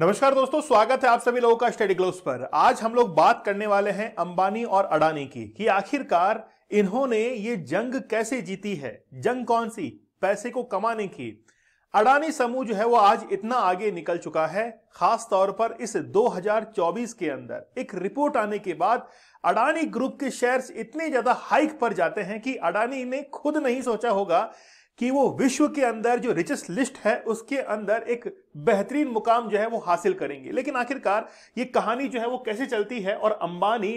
नमस्कार दोस्तों स्वागत है आप सभी लोगों का स्टडी ग्लोस पर आज हम लोग बात करने वाले हैं अंबानी और अडानी की कि आखिरकार इन्होंने ये जंग कैसे जीती है जंग कौन सी पैसे को कमाने की अडानी समूह जो है वो आज इतना आगे निकल चुका है खास तौर पर इस 2024 के अंदर एक रिपोर्ट आने के बाद अडानी ग्रुप के शेयर्स इतने ज्यादा हाइक पर जाते हैं कि अडानी ने खुद नहीं सोचा होगा कि वो विश्व के अंदर जो रिचेस्ट लिस्ट है उसके अंदर एक बेहतरीन मुकाम जो है वो हासिल करेंगे लेकिन आखिरकार ये कहानी जो है वो कैसे चलती है और अंबानी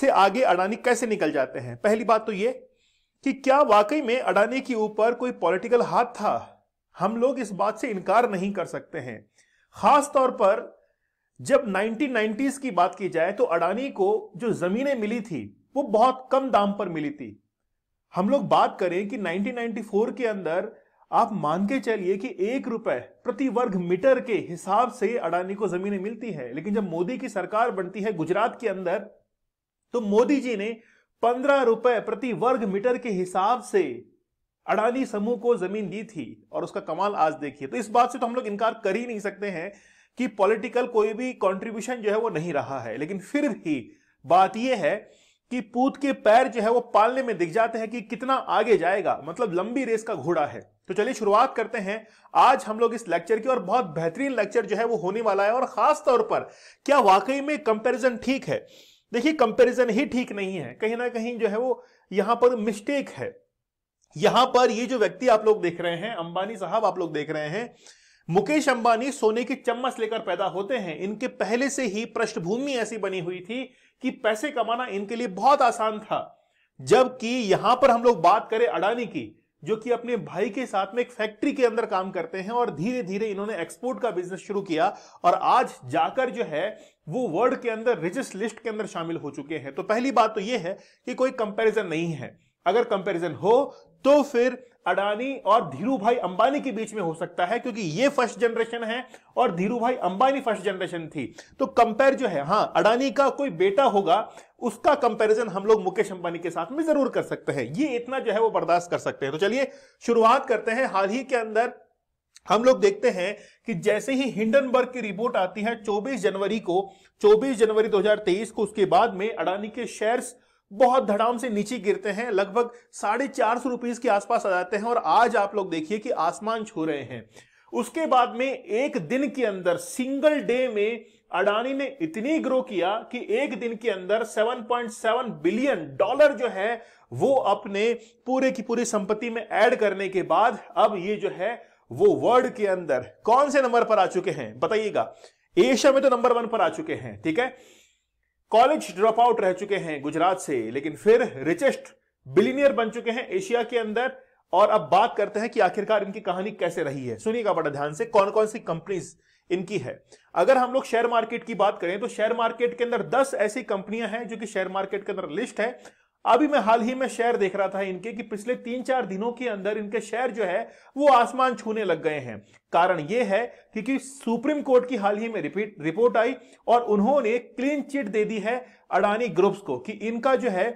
से आगे अडानी कैसे निकल जाते हैं पहली बात तो ये कि क्या वाकई में अडानी के ऊपर कोई पॉलिटिकल हाथ था हम लोग इस बात से इनकार नहीं कर सकते हैं खास तौर पर जब 1990s की बात की जाए तो अडानी को जो जमीनें मिली थी वो बहुत कम दाम पर मिली थी हम लोग बात करें कि 1994 के अंदर आप मान के चलिए कि एक रुपए प्रति वर्ग मीटर के हिसाब से अडानी को जमीनें मिलती है लेकिन जब मोदी की सरकार बनती है गुजरात के अंदर तो मोदी जी ने पंद्रह रुपए प्रति वर्ग मीटर के हिसाब से अडानी समूह को जमीन दी थी और उसका कमाल आज देखिए तो इस बात से तो हम लोग इनकार कर ही नहीं सकते हैं कि पॉलिटिकल कोई भी कंट्रीब्यूशन जो है वो नहीं रहा है लेकिन फिर भी बात यह है कि पूत के पैर जो है वो पालने में दिख जाते हैं कि कितना आगे जाएगा मतलब लंबी रेस का घोड़ा है तो चलिए शुरुआत करते हैं आज हम लोग इस लेक्चर की और बहुत बेहतरीन लेक्चर जो है वो होने वाला है और खास तौर पर क्या वाकई में कंपैरिजन ठीक है देखिए कंपैरिजन ही ठीक नहीं है कहीं ना कहीं जो है वो यहां पर मिस्टेक है यहां पर ये जो व्यक्ति आप लोग देख रहे हैं अंबानी साहब आप लोग देख रहे हैं मुकेश अंबानी सोने की चम्मच लेकर पैदा होते हैं इनके पहले से ही पृष्ठभूमि ऐसी बनी हुई थी कि पैसे कमाना इनके लिए बहुत आसान था जबकि यहां पर हम लोग बात करें अडानी की जो कि अपने भाई के साथ में एक फैक्ट्री के अंदर काम करते हैं और धीरे धीरे इन्होंने एक्सपोर्ट का बिजनेस शुरू किया और आज जाकर जो है वो वर्ल्ड के अंदर रिचेस्ट लिस्ट के अंदर शामिल हो चुके हैं तो पहली बात तो ये है कि कोई कंपैरिजन नहीं है अगर कंपैरिजन हो तो फिर अडानी और धीरू भाई अंबानी के बीच में हो सकता है क्योंकि ये फर्स्ट जनरेशन है और धीरू भाई अंबानी फर्स्ट जनरेशन थी तो कंपेयर जो है हाँ अडानी का कोई बेटा होगा उसका कंपैरिजन हम लोग मुकेश अंबानी के साथ में जरूर कर सकते हैं ये इतना जो है वो बर्दाश्त कर सकते हैं तो चलिए शुरुआत करते हैं हाल ही के अंदर हम लोग देखते हैं कि जैसे ही हिंडनबर्ग की रिपोर्ट आती है 24 जनवरी को 24 जनवरी 2023 को उसके बाद में अडानी के शेयर्स बहुत धड़ाम से नीचे गिरते हैं लगभग साढ़े चार सौ रुपीज के आसपास आ जाते हैं और आज आप लोग देखिए कि आसमान छू रहे हैं उसके बाद में एक दिन के अंदर सिंगल डे में अडानी ने इतनी ग्रो किया कि एक दिन के अंदर 7.7 बिलियन डॉलर जो है वो अपने पूरे की पूरी संपत्ति में ऐड करने के बाद अब ये जो है वो वर्ल्ड के अंदर कौन से नंबर पर आ चुके हैं बताइएगा एशिया में तो नंबर वन पर आ चुके हैं ठीक है कॉलेज ड्रॉप आउट रह चुके हैं गुजरात से लेकिन फिर रिचेस्ट बिलीनियर बन चुके हैं एशिया के अंदर और अब बात करते हैं कि आखिरकार इनकी कहानी कैसे रही है सुनिएगा बड़ा ध्यान से कौन कौन सी कंपनीज इनकी है अगर हम लोग शेयर मार्केट की बात करें तो शेयर मार्केट के अंदर 10 ऐसी कंपनियां हैं जो कि शेयर मार्केट के अंदर लिस्ट है अभी मैं हाल ही में शेयर देख रहा था इनके कि पिछले तीन चार दिनों के अंदर इनके शेयर जो है वो आसमान छूने लग गए हैं कारण यह है क्योंकि सुप्रीम कोर्ट की हाल ही में रिपीट रिपोर्ट आई और उन्होंने क्लीन चिट दे दी है अडानी ग्रुप्स को कि इनका जो है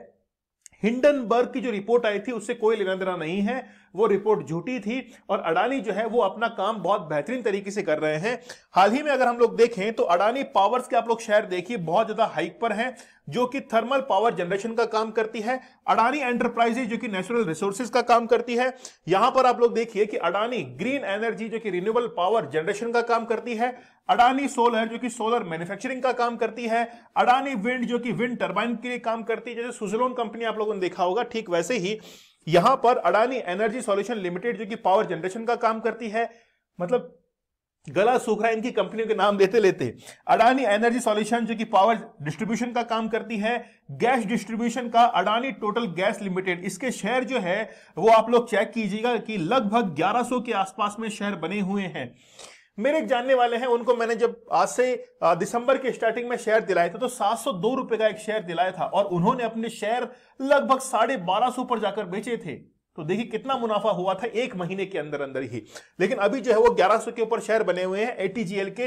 हिंडनबर्ग की जो रिपोर्ट आई थी उससे कोई लेना देना नहीं है वो रिपोर्ट झूठी थी और अडानी जो है वो अपना काम बहुत बेहतरीन तरीके से कर रहे हैं हाल ही में अगर हम लोग देखें तो अडानी पावर्स के आप लोग शेयर देखिए बहुत ज्यादा हाइक पर हैं जो कि थर्मल पावर जनरेशन का काम करती है अडानी एंटरप्राइजेज जो कि नेचुरल रिसोर्सेज का काम करती है यहां पर आप लोग देखिए कि अडानी ग्रीन एनर्जी जो कि रिन्यूएबल पावर जनरेशन का काम करती है अडानी सोलर जो कि सोलर मैन्युफैक्चरिंग का काम करती है अडानी विंड जो कि विंड टर्बाइन के लिए काम करती है जैसे सुजलोन कंपनी आप लोगों ने देखा होगा ठीक वैसे ही यहां पर अडानी एनर्जी सॉल्यूशन लिमिटेड जो कि पावर जनरेशन का काम करती है मतलब गला है इनकी कंपनियों के नाम लेते लेते अडानी एनर्जी सॉल्यूशन जो कि पावर डिस्ट्रीब्यूशन का काम करती है गैस डिस्ट्रीब्यूशन का अडानी टोटल गैस लिमिटेड इसके शेयर जो है वो आप लोग चेक कीजिएगा कि लगभग 1100 के आसपास में शेयर बने हुए हैं मेरे एक जानने वाले हैं उनको मैंने जब आज से दिसंबर के स्टार्टिंग में शेयर दिलाए थे तो सात सौ दो रुपए का एक शेयर दिलाया था और उन्होंने अपने शेयर लगभग साढ़े बारह सौ पर जाकर बेचे थे तो देखिए कितना मुनाफा हुआ था एक महीने के अंदर अंदर ही लेकिन अभी जो है वो 1100 के ऊपर शेयर बने हुए हैं एटीजीएल के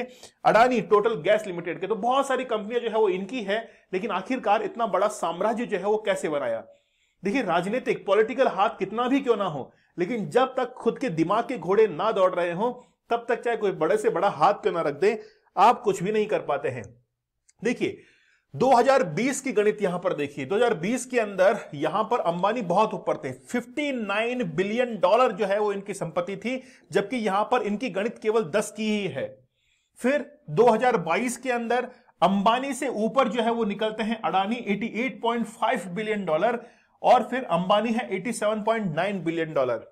अडानी टोटल गैस लिमिटेड के तो बहुत सारी कंपनियां जो है वो इनकी है लेकिन आखिरकार इतना बड़ा साम्राज्य जो है वो कैसे बनाया देखिए राजनीतिक पॉलिटिकल हाथ कितना भी क्यों ना हो लेकिन जब तक खुद के दिमाग के घोड़े ना दौड़ रहे हो तब तक चाहे कोई बड़े से बड़ा हाथ क्यों ना रख दे आप कुछ भी नहीं कर पाते हैं देखिए 2020 की गणित यहां पर देखिए 2020 के अंदर यहां पर अंबानी बहुत ऊपर थे 59 बिलियन डॉलर जो है वो इनकी संपत्ति थी जबकि यहां पर इनकी गणित केवल 10 की ही है फिर 2022 के अंदर अंबानी से ऊपर जो है वो निकलते हैं अडानी 88.5 बिलियन डॉलर और फिर अंबानी है 87.9 बिलियन डॉलर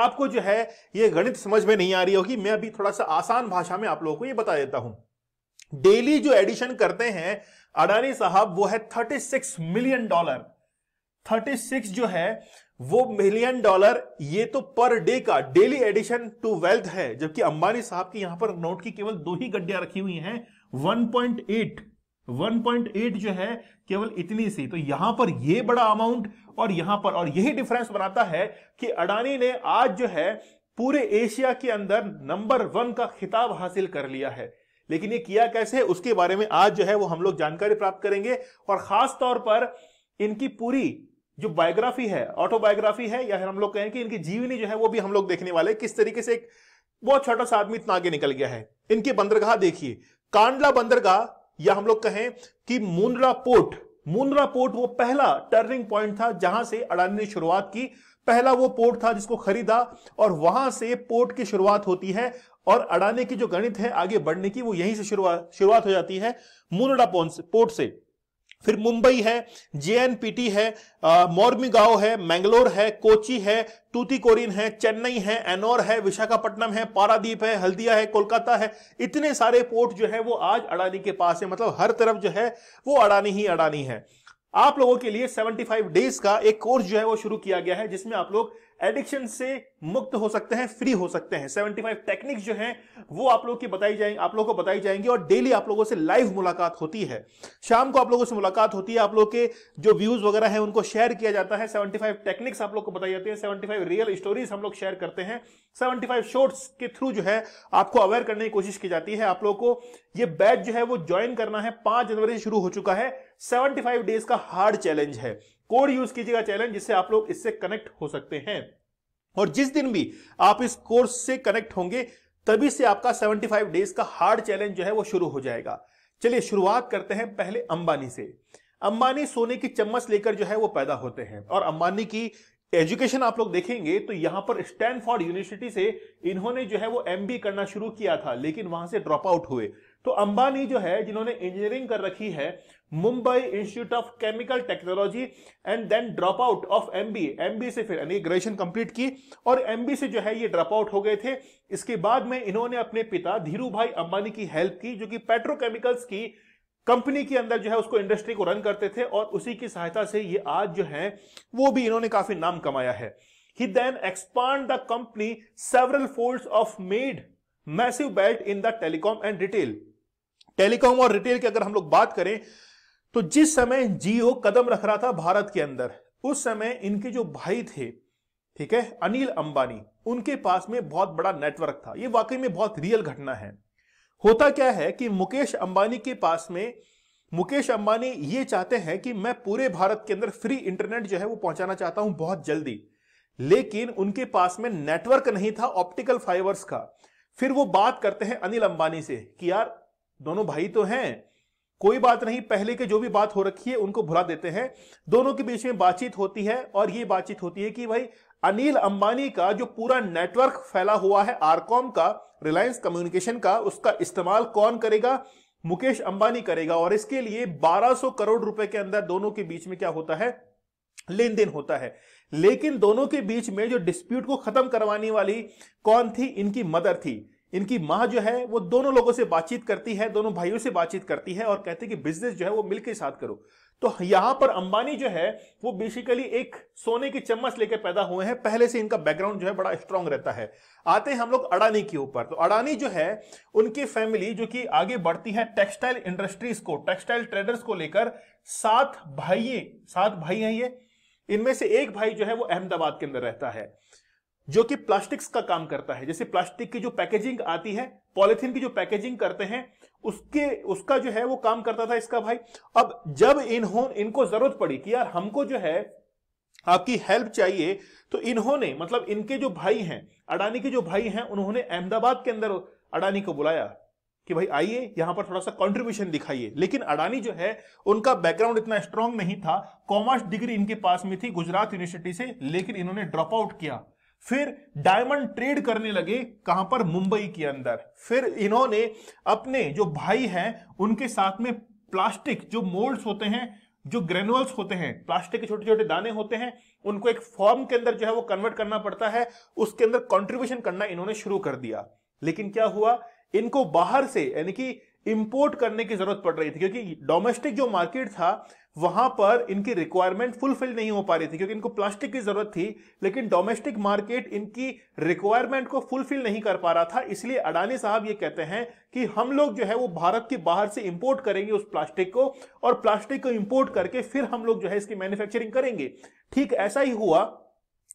आपको जो है ये गणित समझ में नहीं आ रही होगी मैं अभी थोड़ा सा आसान भाषा में आप लोगों को ये बता देता हूं डेली जो एडिशन करते हैं अडानी साहब वो है thirty six million dollar thirty six जो है वो मिलियन डॉलर ये तो पर डे का डेली एडिशन टू वेल्थ है जबकि अंबानी साहब की यहां पर नोट की केवल दो ही गड्डियां रखी हुई हैं 1.8 1.8 जो है केवल इतनी सी तो यहां पर यह बड़ा अमाउंट और यहां पर और यही डिफरेंस बनाता है कि अडानी ने आज जो है पूरे एशिया के अंदर नंबर वन का खिताब हासिल कर लिया है लेकिन ये किया कैसे उसके बारे में आज जो है वो हम लोग जानकारी प्राप्त करेंगे और खास तौर पर इनकी पूरी जो बायोग्राफी है ऑटोबायोग्राफी है या फिर हम लोग कहें कि इनकी जीवनी जो है वो भी हम लोग देखने वाले किस तरीके से एक बहुत छोटा सा आदमी इतना आगे निकल गया है इनकी बंदरगाह देखिए कांडला बंदरगाह या हम लोग कहें कि मुंद्रा पोर्ट मुंद्रा पोर्ट वो पहला टर्निंग पॉइंट था जहां से अडानी ने शुरुआत की पहला वो पोर्ट था जिसको खरीदा और वहां से पोर्ट की शुरुआत होती है और अडानी की जो गणित है आगे बढ़ने की वो यहीं से शुरुआत शुरुआत हो जाती है मुंद्रा पोर्ट से फिर मुंबई है जेएनपीटी है मोरमिगांव है मैंगलोर है कोची है तूतीकोरिन है चेन्नई है एनोर है विशाखापट्टनम है पारादीप है हल्दिया है कोलकाता है इतने सारे पोर्ट जो है वो आज अडानी के पास है मतलब हर तरफ जो है वो अडानी ही अडानी है आप लोगों के लिए 75 डेज का एक कोर्स जो है वो शुरू किया गया है जिसमें आप लोग एडिक्शन से मुक्त हो सकते हैं फ्री हो सकते हैं 75 टेक्निक्स जो हैं वो आप लोग की बताई जाए आप लोगों को बताई जाएंगी और डेली आप लोगों से लाइव मुलाकात होती है शाम को आप लोगों से मुलाकात होती है आप लोग के जो व्यूज वगैरह है उनको शेयर किया जाता है 75 टेक्निक्स आप लोग को बताई जाती है 75 रियल स्टोरीज हम लोग शेयर करते हैं 75 शॉर्ट्स के थ्रू जो है आपको अवेयर करने की कोशिश की जाती है आप लोग को ये बैच जो है वो ज्वाइन करना है पांच जनवरी से शुरू हो चुका है 75 डेज का हार्ड चैलेंज है कोड यूज कीजिएगा चैलेंज जिससे आप लोग इससे कनेक्ट हो सकते हैं और जिस दिन भी आप इस कोर्स से कनेक्ट होंगे तभी से आपका 75 डेज का हार्ड चैलेंज जो है वो शुरू हो जाएगा चलिए शुरुआत करते हैं पहले अंबानी से अंबानी सोने की चम्मच लेकर जो है वो पैदा होते हैं और अंबानी की एजुकेशन आप लोग देखेंगे तो यहां पर स्टैनफोर्ड यूनिवर्सिटी से इन्होंने जो है वो एमबी करना शुरू किया था लेकिन वहां से ड्रॉप आउट हुए तो अंबानी जो है जिन्होंने इंजीनियरिंग कर रखी है Mumbai institute of chemical technology and then drop out of MB MB से फिर यानी ग्रेजुएशन कंप्लीट की और एमबी से जो है ये ड्रॉप आउट हो गए थे इसके बाद में इन्होंने अपने पिता धीरू भाई अंबानी की हेल्प की जो कि पेट्रोकेमिकल्स की कंपनी के अंदर जो है उसको इंडस्ट्री को रन करते थे और उसी की सहायता से ये आज जो है वो भी इन्होंने काफी नाम कमाया है ही then expand the company several fold of made massive belt in the telecom and retail telecom और रिटेल की अगर हम लोग बात करें तो जिस समय जियो कदम रख रहा था भारत के अंदर उस समय इनके जो भाई थे ठीक है अनिल अंबानी उनके पास में बहुत बड़ा नेटवर्क था ये वाकई में बहुत रियल घटना है होता क्या है कि मुकेश अंबानी के पास में मुकेश अंबानी ये चाहते हैं कि मैं पूरे भारत के अंदर फ्री इंटरनेट जो है वो पहुंचाना चाहता हूं बहुत जल्दी लेकिन उनके पास में नेटवर्क नहीं था ऑप्टिकल फाइबर्स का फिर वो बात करते हैं अनिल अंबानी से कि यार दोनों भाई तो हैं कोई बात नहीं पहले के जो भी बात हो रखी है उनको भुला देते हैं दोनों के बीच में बातचीत होती है और ये बातचीत होती है कि भाई अनिल अंबानी का जो पूरा नेटवर्क फैला हुआ है आरकॉम का रिलायंस कम्युनिकेशन का उसका इस्तेमाल कौन करेगा मुकेश अंबानी करेगा और इसके लिए 1200 करोड़ रुपए के अंदर दोनों के बीच में क्या होता है लेन देन होता है लेकिन दोनों के बीच में जो डिस्प्यूट को खत्म करवाने वाली कौन थी इनकी मदर थी इनकी माँ जो है वो दोनों लोगों से बातचीत करती है दोनों भाइयों से बातचीत करती है और कहते हैं कि बिजनेस जो है वो मिलकर साथ करो तो यहां पर अंबानी जो है वो बेसिकली एक सोने की चम्मच लेकर पैदा हुए हैं पहले से इनका बैकग्राउंड जो है बड़ा स्ट्रांग रहता है आते हैं हम लोग अडानी के ऊपर तो अडानी जो है उनकी फैमिली जो कि आगे बढ़ती है टेक्सटाइल इंडस्ट्रीज को टेक्सटाइल ट्रेडर्स को लेकर सात भाई सात भाई हैं ये इनमें से एक भाई जो है वो अहमदाबाद के अंदर रहता है जो कि प्लास्टिक्स का काम करता है जैसे प्लास्टिक की जो पैकेजिंग आती है पॉलिथीन की जो पैकेजिंग करते हैं उसके उसका जो है वो काम करता था इसका भाई अब जब इन्होंने इनको जरूरत पड़ी कि यार हमको जो है आपकी हेल्प चाहिए तो इन्होंने मतलब इनके जो भाई हैं अडानी के जो भाई हैं उन्होंने अहमदाबाद के अंदर अडानी को बुलाया कि भाई आइए यहां पर थोड़ा सा कंट्रीब्यूशन दिखाइए लेकिन अडानी जो है उनका बैकग्राउंड इतना स्ट्रांग नहीं था कॉमर्स डिग्री इनके पास में थी गुजरात यूनिवर्सिटी से लेकिन इन्होंने ड्रॉप आउट किया फिर डायमंड ट्रेड करने लगे कहां पर मुंबई के अंदर फिर इन्होंने अपने जो भाई हैं उनके साथ में प्लास्टिक जो मोल्ड्स होते हैं जो ग्रेनुअल्स होते हैं प्लास्टिक के छोटे छोटे दाने होते हैं उनको एक फॉर्म के अंदर जो है वो कन्वर्ट करना पड़ता है उसके अंदर कॉन्ट्रीब्यूशन करना इन्होंने शुरू कर दिया लेकिन क्या हुआ इनको बाहर से यानी कि इंपोर्ट करने की जरूरत पड़ रही थी क्योंकि डोमेस्टिक जो मार्केट था वहां पर इनकी रिक्वायरमेंट फुलफिल नहीं हो पा रही थी क्योंकि इनको प्लास्टिक की जरूरत थी लेकिन डोमेस्टिक मार्केट इनकी रिक्वायरमेंट को फुलफिल नहीं कर पा रहा था इसलिए अडानी साहब ये कहते हैं कि हम लोग जो है वो भारत के बाहर से इंपोर्ट करेंगे उस प्लास्टिक को और प्लास्टिक को इंपोर्ट करके फिर हम लोग जो है इसकी मैन्युफैक्चरिंग करेंगे ठीक ऐसा ही हुआ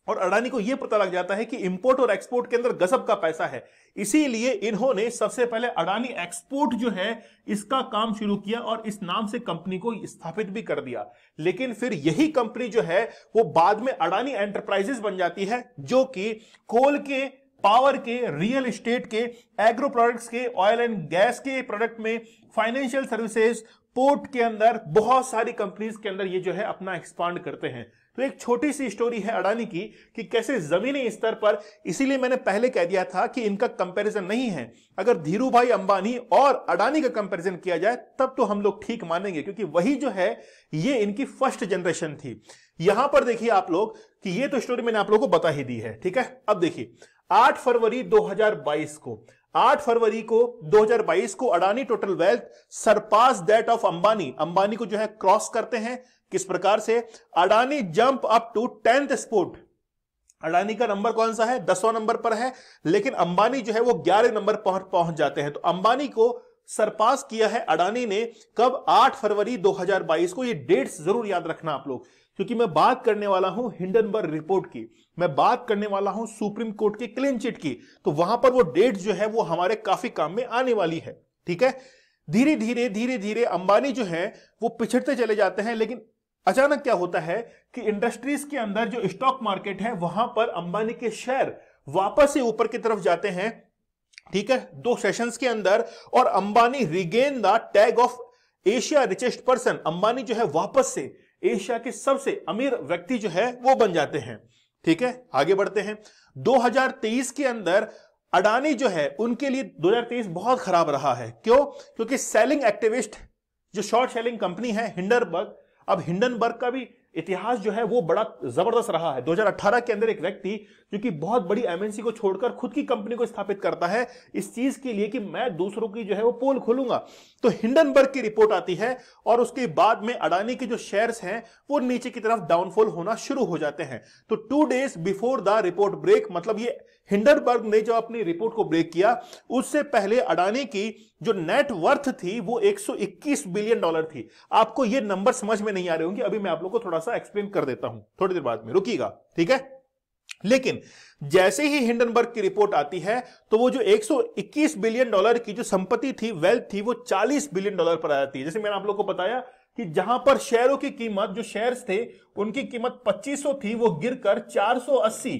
और अडानी को यह पता लग जाता है कि इंपोर्ट और एक्सपोर्ट के अंदर गजब का पैसा है इसीलिए इन्होंने सबसे पहले अडानी एक्सपोर्ट जो है इसका काम शुरू किया और इस नाम से कंपनी को स्थापित भी कर दिया लेकिन फिर यही कंपनी जो है वो बाद में अडानी एंटरप्राइजेस बन जाती है जो कि कोल के पावर के रियल एस्टेट के एग्रो प्रोडक्ट्स के ऑयल एंड गैस के प्रोडक्ट में फाइनेंशियल सर्विसेज पोर्ट के अंदर बहुत सारी कंपनीज के अंदर ये जो है अपना एक्सपांड करते हैं तो एक छोटी सी स्टोरी है अडानी की कि कैसे जमीनी स्तर पर इसीलिए मैंने पहले कह दिया था कि इनका कंपैरिजन नहीं है अगर धीरू भाई अंबानी और अडानी का कंपैरिजन किया जाए तब तो हम लोग ठीक मानेंगे क्योंकि वही जो है ये इनकी फर्स्ट जनरेशन थी यहां पर देखिए आप लोग कि ये तो स्टोरी मैंने आप लोगों को बता ही दी है ठीक है अब देखिए 8 फरवरी 2022 को 8 फरवरी को 2022 को Adani total wealth surpass that of Ambani Ambani को जो है क्रॉस करते हैं किस प्रकार से Adani jump up to tenth sport Adani का नंबर कौन सा है दसवां नंबर पर है लेकिन अंबानी जो है वो ग्यारह नंबर पर पहुंच जाते हैं तो अंबानी को सरपास किया है अडानी ने कब 8 फरवरी 2022 को ये डेट्स जरूर याद रखना आप लोग क्योंकि मैं बात करने वाला हूं हिंडनबर्ग रिपोर्ट की मैं बात करने वाला हूं सुप्रीम कोर्ट के क्लीन चिट की तो वहां पर वो डेट जो है वो हमारे काफी काम में आने वाली है ठीक है धीरे धीरे धीरे धीरे अंबानी जो है वो पिछड़ते चले जाते हैं लेकिन अचानक क्या होता है कि इंडस्ट्रीज के अंदर जो स्टॉक मार्केट है वहां पर अंबानी के शेयर वापस से ऊपर की तरफ जाते हैं ठीक है दो सेशंस के अंदर और Ambani regain the tag of Asia richest person Ambani जो है वापस से एशिया के सबसे अमीर व्यक्ति जो है वो बन जाते हैं ठीक है आगे बढ़ते हैं 2023 के अंदर अडानी जो है उनके लिए 2023 बहुत खराब रहा है क्यों क्योंकि सेलिंग एक्टिविस्ट जो शॉर्ट सेलिंग कंपनी है हिंडनबर्ग अब हिंडनबर्ग का भी इतिहास जो है वो बड़ा जबरदस्त रहा है 2018 के अंदर एक व्यक्ति जो कि बहुत बड़ी एमएनसी को छोड़कर खुद की कंपनी को स्थापित करता है इस चीज के लिए कि मैं दूसरों की जो है वो पोल खोलूंगा तो हिंडनबर्ग की रिपोर्ट आती है और उसके बाद में अडानी के जो शेयर्स हैं वो नीचे की तरफ डाउनफॉल होना शुरू हो जाते हैं तो two days before the report break मतलब ये हिंडरबर्ग ने जो अपनी रिपोर्ट को ब्रेक किया उससे पहले अडानी की जो नेट वर्थ थी वो 121 बिलियन डॉलर थी आपको ये नंबर समझ में नहीं आ रहे होंगे अभी मैं आप लोग को थोड़ा सा एक्सप्लेन कर देता हूं थोड़ी देर बाद में रुकीगा ठीक है लेकिन जैसे ही हिंडनबर्ग की रिपोर्ट आती है तो वो जो 121 बिलियन डॉलर की जो संपत्ति थी वेल्थ थी वो 40 बिलियन डॉलर पर आ जाती है जैसे मैंने आप लोग को बताया कि जहां पर शेयरों की कीमत जो शेयर्स थे उनकी कीमत 2500 थी वो गिरकर 480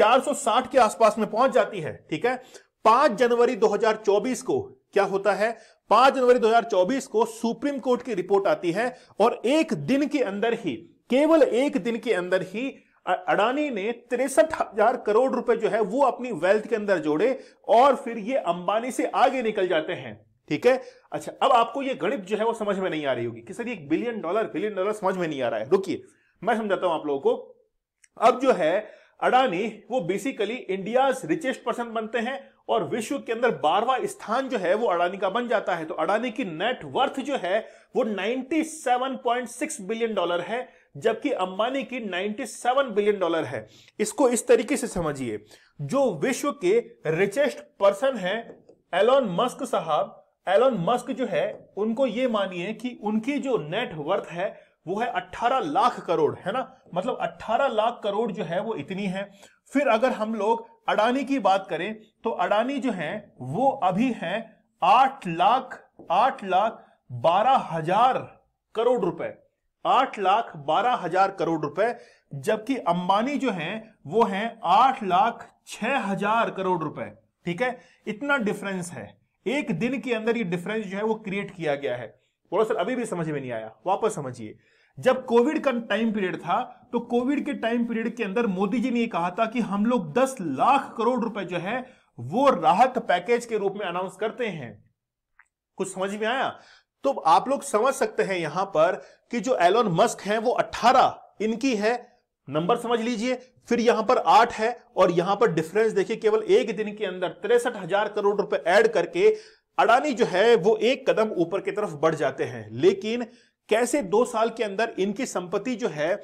460 के आसपास में पहुंच जाती है ठीक है 5 जनवरी 2024 को क्या होता है 5 जनवरी 2024 को सुप्रीम कोर्ट की रिपोर्ट आती है और एक दिन के अंदर ही केवल एक दिन के अंदर ही अडानी ने तिरसठ हजार करोड़ रुपए जो है वो अपनी वेल्थ के अंदर जोड़े और फिर ये अंबानी से आगे निकल जाते हैं ठीक है अच्छा अब आपको ये गणित जो है वो समझ में नहीं आ रही होगी कि सर एक बिलियन डॉलर बिलियन डॉलर समझ में नहीं आ रहा है रुकिए मैं समझाता हूं आप लोगों को अब जो है अडानी वो बेसिकली इंडिया रिचेस्ट पर्सन बनते हैं और विश्व के अंदर बारवा स्थान जो है वो अडानी का बन जाता है तो अडानी की नेट वर्थ जो है वो 97.6 बिलियन डॉलर है जबकि अंबानी की 97 बिलियन डॉलर है इसको इस तरीके से समझिए जो विश्व के रिचेस्ट पर्सन है एलोन मस्क साहब एलोन मस्क जो है उनको ये मानिए कि उनकी जो नेट वर्थ है वो है 18 लाख करोड़ है ना मतलब 18 लाख करोड़ जो है वो इतनी है फिर अगर हम लोग अडानी की बात करें तो अडानी जो है वो अभी है आठ लाख आठ लाख बारह हजार करोड़ रुपए आठ लाख बारह हजार करोड़ रुपए जबकि अंबानी जो है वो है आठ लाख छह हजार करोड़ रुपए ठीक है इतना डिफरेंस है एक दिन के अंदर ये डिफरेंस जो है वो क्रिएट किया गया है बोलो सर अभी भी समझ में नहीं आया वापस समझिए जब कोविड का टाइम पीरियड था तो कोविड के टाइम पीरियड के अंदर मोदी जी ने यह कहा था कि हम लोग 10 लाख करोड़ रुपए जो है वो राहत पैकेज के रूप में अनाउंस करते हैं कुछ समझ में आया तो आप लोग समझ सकते हैं यहां पर कि जो एलोन मस्क हैं वो 18 इनकी है नंबर समझ लीजिए फिर यहां पर आठ है और यहां पर डिफरेंस देखिए केवल एक दिन के अंदर तिरसठ हजार करोड़ रुपए ऐड करके अडानी जो है वो एक कदम ऊपर की तरफ बढ़ जाते हैं लेकिन कैसे दो साल के अंदर इनकी संपत्ति जो है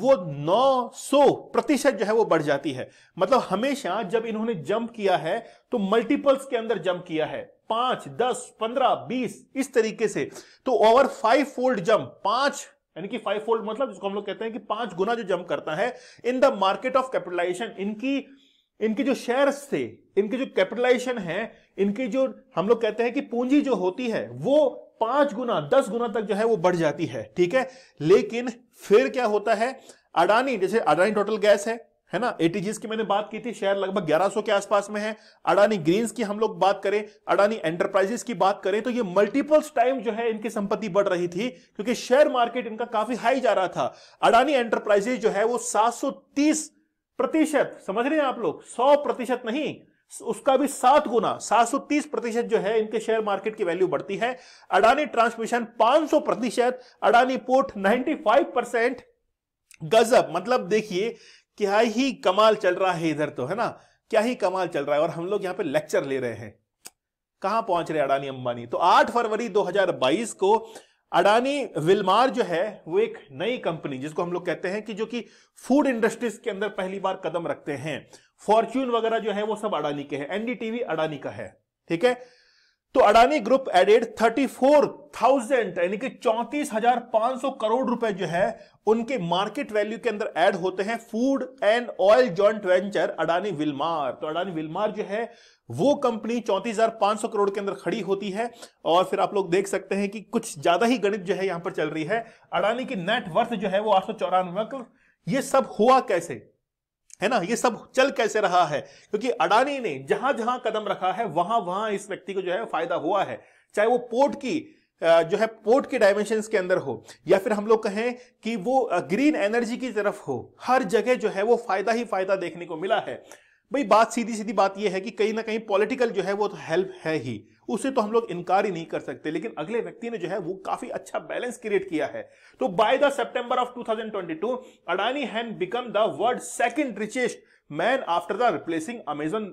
वो 900 प्रतिशत जो है वो बढ़ जाती है मतलब हमेशा जब इन्होंने जंप किया है तो मल्टीपल्स के अंदर जंप किया है पांच दस पंद्रह बीस इस तरीके से तो ओवर फाइव फोल्ड जंप पांच यानी कि फाइव फोल्ड मतलब जिसको हम लोग कहते हैं कि पांच गुना जो जंप करता है in the market of capitalization इनकी इनके जो शेयर्स थे इनके जो कैपिटलाइजेशन है इनकी जो हम लोग कहते हैं कि पूंजी जो होती है वो पांच गुना दस गुना तक जो है वो बढ़ जाती है ठीक है लेकिन फिर क्या होता है अडानी जैसे अडानी टोटल गैस है है ना एटीजीस की मैंने बात की थी शेयर लगभग 1100 के आसपास में है अडानी ग्रीन्स की हम लोग बात करें अडानी एंटरप्राइजेस की बात करें तो ये मल्टीपल्स टाइम जो है इनकी संपत्ति बढ़ रही थी क्योंकि शेयर मार्केट इनका काफी हाई जा रहा था अडानी एंटरप्राइजेस जो है वो 730 प्रतिशत समझ रहे हैं आप लोग सौ प्रतिशत नहीं उसका भी सात गुना सात सौ तीस प्रतिशत जो है इनके शेयर मार्केट की वैल्यू बढ़ती है अडानी ट्रांसमिशन पांच सौ प्रतिशत Adani port ninety five percent गजब मतलब देखिए क्या ही कमाल चल रहा है इधर तो है ना क्या ही कमाल चल रहा है और हम लोग यहां पे लेक्चर ले रहे हैं कहां पहुंच रहे अडानी अंबानी तो 8 फरवरी 2022 को अडानी विलमार जो है वो एक नई कंपनी जिसको हम लोग कहते हैं कि जो कि फूड इंडस्ट्रीज के अंदर पहली बार कदम रखते हैं फॉर्च्यून वगैरह जो है वो सब अडानी के हैं एनडीटीवी अडानी का है ठीक है तो Adani group added thirty four thousand यानी कि हजार पांच सौ करोड़ रुपए जो है उनके मार्केट वैल्यू के अंदर ऐड होते हैं food and oil joint venture Adani Wilmar तो अडानी विलमार जो है वो कंपनी हजार पांच सौ करोड़ के अंदर खड़ी होती है और फिर आप लोग देख सकते हैं कि कुछ ज्यादा ही गणित जो है यहां पर चल रही है अडानी की नेटवर्थ जो है वो आठ सौ चौरानवे ये सब हुआ कैसे है ना ये सब चल कैसे रहा है क्योंकि अडानी ने जहां जहां कदम रखा है वहां वहां इस व्यक्ति को जो है फायदा हुआ है चाहे वो पोर्ट की जो है पोर्ट के डायमेंशन के अंदर हो या फिर हम लोग कहें कि वो ग्रीन एनर्जी की तरफ हो हर जगह जो है वो फायदा ही फायदा देखने को मिला है भाई बात सीधी सीधी बात यह है कि कहीं ना कहीं पॉलिटिकल जो है वो तो हेल्प है ही उसे तो हम लोग इनकार ही नहीं कर सकते लेकिन अगले व्यक्ति ने जो है वो काफी अच्छा बैलेंस क्रिएट किया है तो by the September of 2022 Adani has become the world second richest man after the replacing Amazon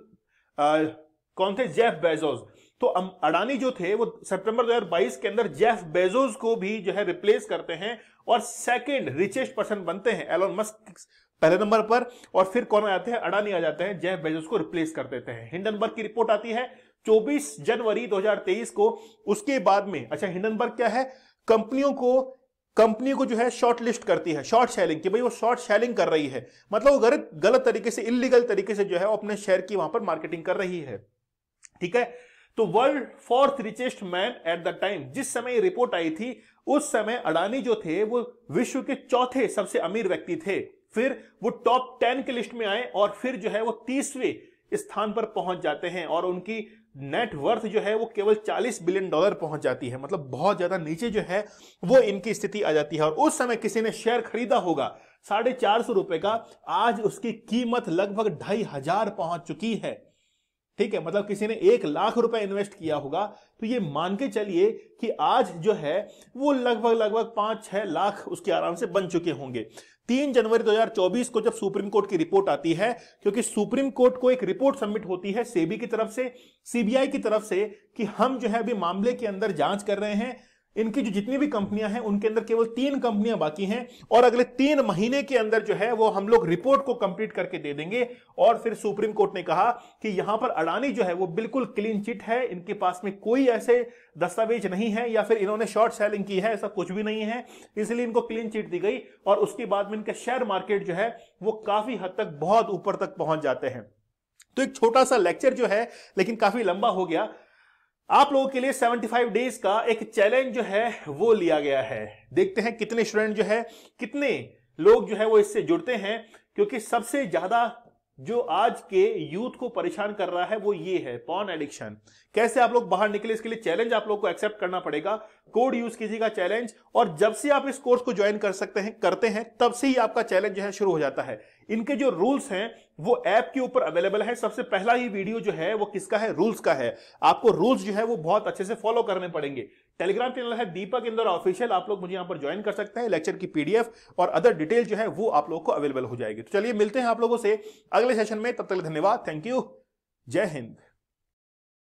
कौन थे जेफ बेजोस तो अडानी जो थे वो सितंबर 2022 के अंदर जेफ बेजोस को भी जो है रिप्लेस करते हैं और सेकंड रिचेस्ट पर्सन बनते हैं एलोन मस्क पहले नंबर पर और फिर कौन आते हैं अडानी आ जाते हैं जेफ बेजोस को रिप्लेस कर देते हैं हिंडनबर्ग की रिपोर्ट आती है 24 जनवरी 2023 को उसके बाद में अच्छा हिंडनबर्ग क्या है कंपनियों को कंपनी को जो है शॉर्ट लिस्ट करती है शॉर्ट शेलिंग की भाई वो शॉर्ट शेलिंग कर रही है मतलब वो गलत गलत तरीके से इलीगल तरीके से जो है वो अपने शेयर की वहां पर मार्केटिंग कर रही है ठीक है तो world fourth richest man at the time जिस समय ये रिपोर्ट आई थी उस समय अडानी जो थे वो विश्व के चौथे सबसे अमीर व्यक्ति थे फिर वो टॉप टेन के लिस्ट में आए और फिर जो है वो तीसवें स्थान पर पहुंच जाते हैं और उनकी नेट वर्थ जो है वो केवल 40 बिलियन डॉलर पहुंच जाती है मतलब बहुत ज्यादा नीचे जो है वो इनकी स्थिति आ जाती है और उस समय किसी ने शेयर खरीदा होगा साढ़े चार सौ रुपए का आज उसकी कीमत लगभग ढाई हजार पहुंच चुकी है ठीक है मतलब किसी ने एक लाख रुपए इन्वेस्ट किया होगा तो ये मान के चलिए कि आज जो है वो लगभग लगभग पांच छह लाख उसके आराम से बन चुके होंगे तीन जनवरी 2024 को जब सुप्रीम कोर्ट की रिपोर्ट आती है क्योंकि सुप्रीम कोर्ट को एक रिपोर्ट सबमिट होती है सेबी की तरफ से सीबीआई की तरफ से कि हम जो है अभी मामले के अंदर जांच कर रहे हैं इनकी जो जितनी भी कंपनियां हैं उनके अंदर केवल तीन कंपनियां बाकी हैं और अगले तीन महीने के अंदर जो है वो हम लोग रिपोर्ट को कंप्लीट करके दे देंगे और फिर सुप्रीम कोर्ट ने कहा कि यहां पर अडानी जो है वो बिल्कुल क्लीन चिट है इनके पास में कोई ऐसे दस्तावेज नहीं है या फिर इन्होंने शॉर्ट सेलिंग की है ऐसा कुछ भी नहीं है इसलिए इनको क्लीन चिट दी गई और उसके बाद में इनका शेयर मार्केट जो है वो काफी हद तक बहुत ऊपर तक पहुंच जाते हैं तो एक छोटा सा लेक्चर जो है लेकिन काफी लंबा हो गया आप लोगों के लिए 75 डेज का एक चैलेंज जो है वो लिया गया है देखते हैं कितने स्टूडेंट जो है कितने लोग जो है वो इससे जुड़ते हैं क्योंकि सबसे ज्यादा जो आज के यूथ को परेशान कर रहा है वो ये है पॉन एडिक्शन कैसे आप लोग बाहर निकले इसके लिए चैलेंज आप लोग को एक्सेप्ट करना पड़ेगा कोड यूज कीजिएगा चैलेंज और जब से आप इस कोर्स को ज्वाइन कर सकते हैं करते हैं तब से ही आपका चैलेंज जो है शुरू हो जाता है इनके जो रूल्स हैं वो ऐप के ऊपर अवेलेबल है सबसे पहला ही वीडियो जो है वो किसका है रूल्स का है आपको रूल्स जो है वो बहुत अच्छे से फॉलो करने पड़ेंगे टेलीग्राम चैनल है दीपक इंदौर ऑफिशियल आप लोग मुझे यहां पर ज्वाइन कर सकते हैं लेक्चर की पीडीएफ और अदर डिटेल जो है वो आप लोग को अवेलेबल हो जाएगी तो चलिए मिलते हैं आप लोगों से अगले सेशन में तब तक धन्यवाद थैंक यू जय हिंद